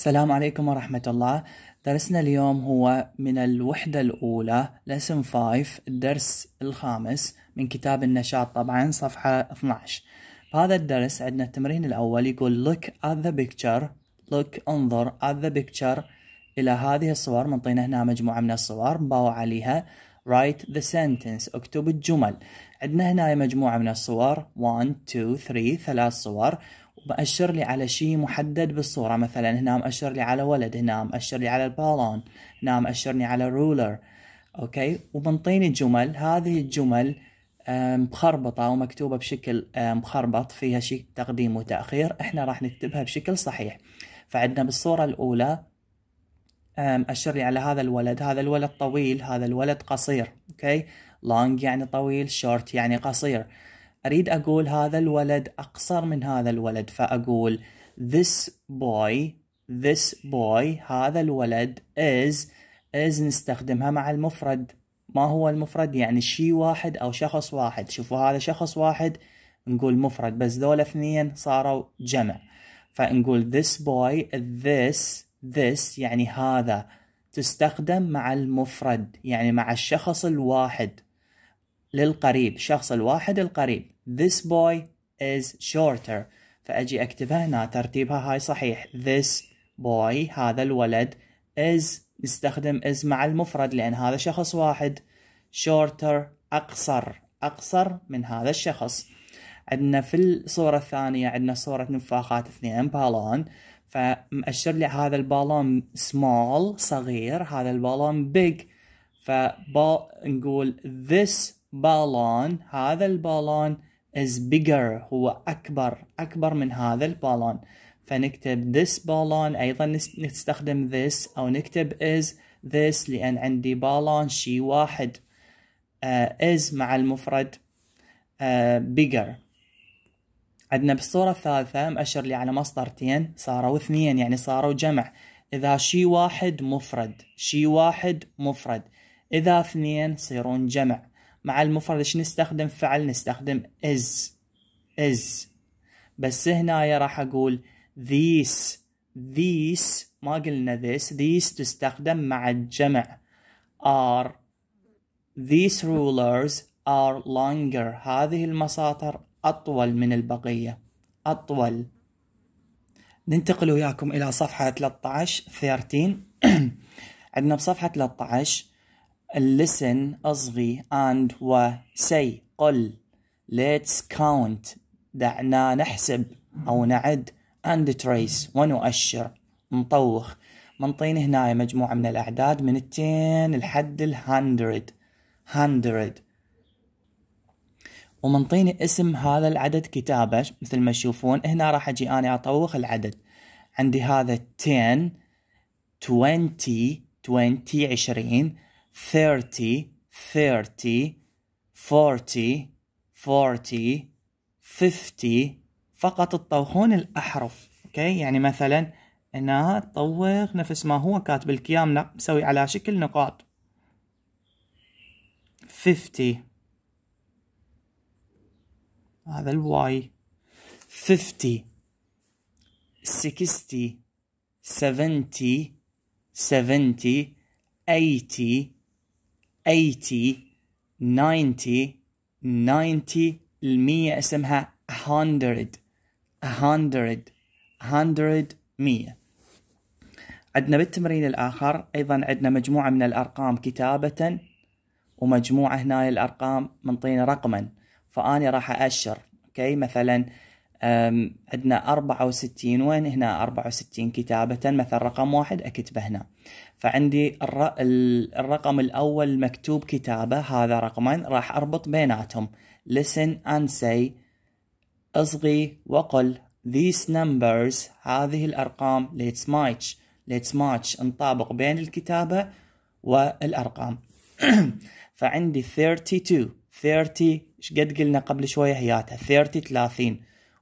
السلام عليكم ورحمة الله درسنا اليوم هو من الوحدة الأولى lesson 5 الدرس الخامس من كتاب النشاط طبعا صفحة 12 بهذا الدرس عندنا التمرين الأول يقول look at the picture look انظر at the picture إلى هذه الصور منطينا هنا مجموعة من الصور مباوع عليها write the sentence اكتب الجمل عندنا هنا مجموعة من الصور 1 2 3 ثلاث صور وبأشر لي على شيء محدد بالصورة مثلا هنا مأشر لي على ولد هنا مأشر لي على البالون هنا مأشرني على الرولر اوكي وبنطيني جمل هذه الجمل مخربطة ومكتوبة بشكل مخربط فيها شيء تقديم وتأخير احنا راح نكتبها بشكل صحيح فعندنا بالصورة الأولى أشر لي على هذا الولد هذا الولد طويل هذا الولد قصير اوكي لونج يعني طويل شورت يعني قصير أريد أقول هذا الولد أقصر من هذا الولد فأقول this boy this boy هذا الولد is is نستخدمها مع المفرد ما هو المفرد يعني شي واحد أو شخص واحد شوفوا هذا شخص واحد نقول مفرد بس ذول اثنين صاروا جمع فنقول this boy this this يعني هذا تستخدم مع المفرد يعني مع الشخص الواحد للقريب شخص الواحد القريب this boy is shorter فأجي أكتبها هنا ترتيبها هاي صحيح this boy هذا الولد is نستخدم is مع المفرد لأن هذا شخص واحد shorter أقصر أقصر من هذا الشخص عندنا في الصورة الثانية عندنا صورة نفاخات اثنين بالون فمأشر لي هذا البالون small صغير هذا البالون big فنقول نقول this بالون هذا البالون is bigger هو أكبر أكبر من هذا البالون فنكتب this بالون أيضا نستخدم this أو نكتب is this لأن عندي بالون شي واحد uh, is مع المفرد uh, bigger عندنا بالصورة الثالثة مأشر لي على مصدرتين صاروا اثنين يعني صاروا جمع إذا شي واحد مفرد شي واحد مفرد إذا اثنين صيرون جمع مع المفرد ايش نستخدم فعل نستخدم is is بس هنا راح اقول these these ما قلنا this these تستخدم مع الجمع are these rulers are longer هذه المساطر أطول من البقية أطول ننتقل وياكم إلى صفحة 13 13 عندنا بصفحة 13 listen أصغي and و say قل let's count دعنا نحسب أو نعد and trace ونؤشر نطوخ منطين هنا مجموعة من الأعداد من التين لحد الهندرد هندرد ومنطيني اسم هذا العدد كتابة مثل ما تشوفون هنا راح أجي أنا أطوخ العدد عندي هذا 10 20 20 20 thirty, thirty, forty, forty, fifty فقط تطوخون الأحرف Okay. يعني مثلا أنها تطوخ نفس ما هو كاتب الكيام نق. سوي على شكل نقاط fifty هذا الواي fifty sixty seventy seventy eighty 80 90 90 المية اسمها 100 100 100 100 عندنا بالتمرين الآخر أيضا عندنا مجموعة من الأرقام كتابة ومجموعة هنا الأرقام منطينا رقما فأني راح أأشر أوكي مثلا عندنا 64 وين هنا 64 كتابة مثلا رقم واحد أكتبه هنا فعندي الرقم الأول مكتوب كتابة هذا رقمين راح أربط بيناتهم listen and say أصغي وقل these numbers هذه الأرقام let's match let's match نطابق بين الكتابة والأرقام فعندي 32 30 قد قلنا قبل شوية هياتها 30 30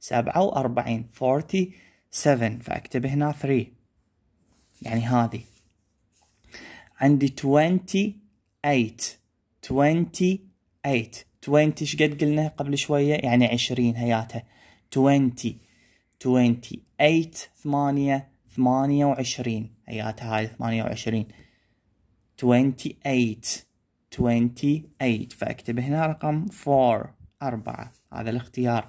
سبعة وأربعين فورتي سفن فأكتب هنا ثري يعني هذه عندي توينتي ايت توينتي ايت توينتي ايش قلنا قبل شوية يعني عشرين هياتها توينتي توينتي ايت ثمانية ثمانية وعشرين هياتها هاي ثمانية وعشرين توينتي ايت توينتي ايت فأكتب هنا رقم فور أربعة هذا الاختيار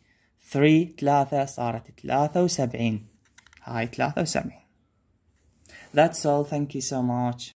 3 3 صارت 73 هاي 73 That's all thank you so much